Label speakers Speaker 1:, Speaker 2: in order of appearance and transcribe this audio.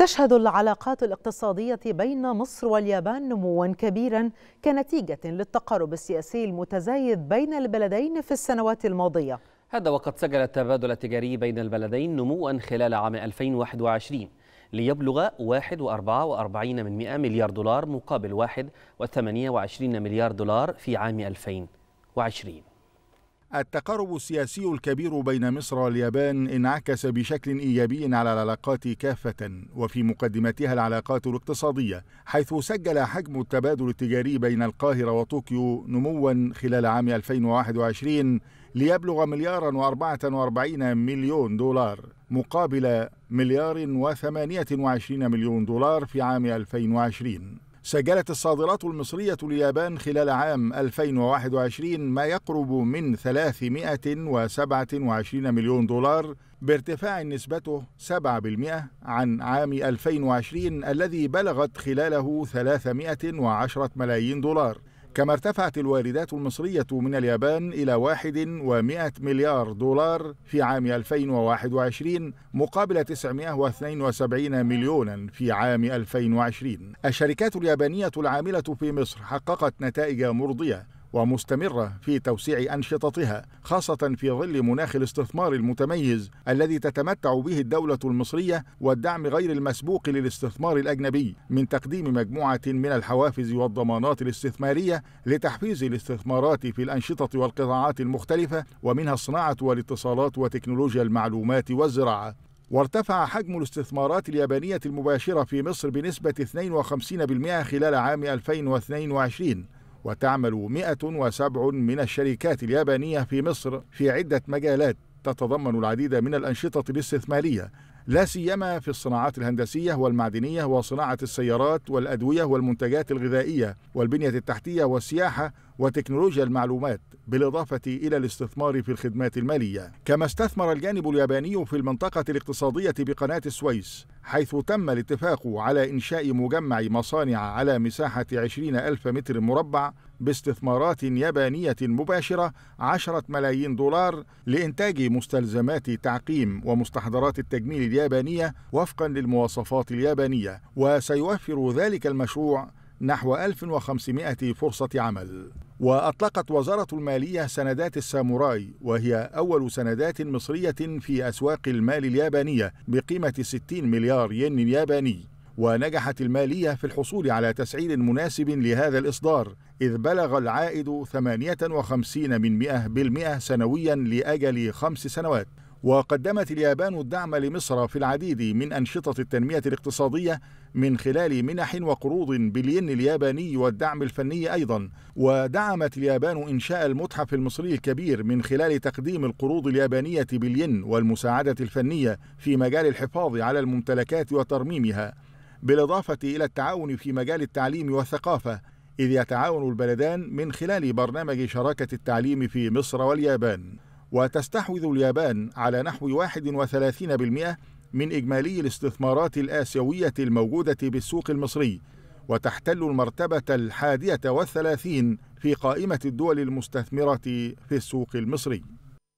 Speaker 1: تشهد العلاقات الاقتصادية بين مصر واليابان نموا كبيرا كنتيجة للتقارب السياسي المتزايد بين البلدين في السنوات الماضية هذا وقد سجل التبادل التجاري بين البلدين نموا خلال عام 2021 ليبلغ 1.44 من مليار دولار مقابل 1.28 مليار دولار في عام 2020 التقارب السياسي الكبير بين مصر واليابان انعكس بشكل ايجابي على العلاقات كافه وفي مقدمتها العلاقات الاقتصاديه حيث سجل حجم التبادل التجاري بين القاهره وطوكيو نموا خلال عام 2021 ليبلغ مليارا و44 مليون دولار مقابل مليار و28 مليون دولار في عام 2020 سجلت الصادرات المصرية لليابان خلال عام 2021 ما يقرب من 327 مليون دولار بارتفاع نسبته 7% عن عام 2020 الذي بلغت خلاله 310 ملايين دولار كما ارتفعت الواردات المصرية من اليابان إلى 1.1 مليار دولار في عام 2021 مقابل 972 مليونا في عام 2020 الشركات اليابانية العاملة في مصر حققت نتائج مرضية ومستمرة في توسيع أنشطتها خاصة في ظل مناخ الاستثمار المتميز الذي تتمتع به الدولة المصرية والدعم غير المسبوق للاستثمار الأجنبي من تقديم مجموعة من الحوافز والضمانات الاستثمارية لتحفيز الاستثمارات في الأنشطة والقطاعات المختلفة ومنها الصناعة والاتصالات وتكنولوجيا المعلومات والزراعة وارتفع حجم الاستثمارات اليابانية المباشرة في مصر بنسبة 52% خلال عام 2022 وتعمل 107 من الشركات اليابانية في مصر في عدة مجالات تتضمن العديد من الأنشطة الاستثمارية لا سيما في الصناعات الهندسية والمعدنية وصناعة السيارات والأدوية والمنتجات الغذائية والبنية التحتية والسياحة وتكنولوجيا المعلومات بالإضافة إلى الاستثمار في الخدمات المالية كما استثمر الجانب الياباني في المنطقة الاقتصادية بقناة السويس حيث تم الاتفاق على إنشاء مجمع مصانع على مساحة 20 ألف متر مربع باستثمارات يابانية مباشرة 10 ملايين دولار لإنتاج مستلزمات تعقيم ومستحضرات التجميل اليابانية وفقا للمواصفات اليابانية وسيوفر ذلك المشروع نحو 1500 فرصة عمل وأطلقت وزارة المالية سندات الساموراي وهي أول سندات مصرية في أسواق المال اليابانية بقيمة 60 مليار ين ياباني ونجحت المالية في الحصول على تسعير مناسب لهذا الإصدار إذ بلغ العائد 58 من 100% سنويا لأجل خمس سنوات وقدمت اليابان الدعم لمصر في العديد من أنشطة التنمية الاقتصادية من خلال منح وقروض بالين الياباني والدعم الفني أيضا ودعمت اليابان إنشاء المتحف المصري الكبير من خلال تقديم القروض اليابانية بالين والمساعدة الفنية في مجال الحفاظ على الممتلكات وترميمها بالإضافة إلى التعاون في مجال التعليم والثقافة إذ يتعاون البلدان من خلال برنامج شراكة التعليم في مصر واليابان وتستحوذ اليابان على نحو 31% من إجمالي الاستثمارات الآسيوية الموجودة بالسوق المصري وتحتل المرتبة الحادية والثلاثين في قائمة الدول المستثمرة في السوق المصري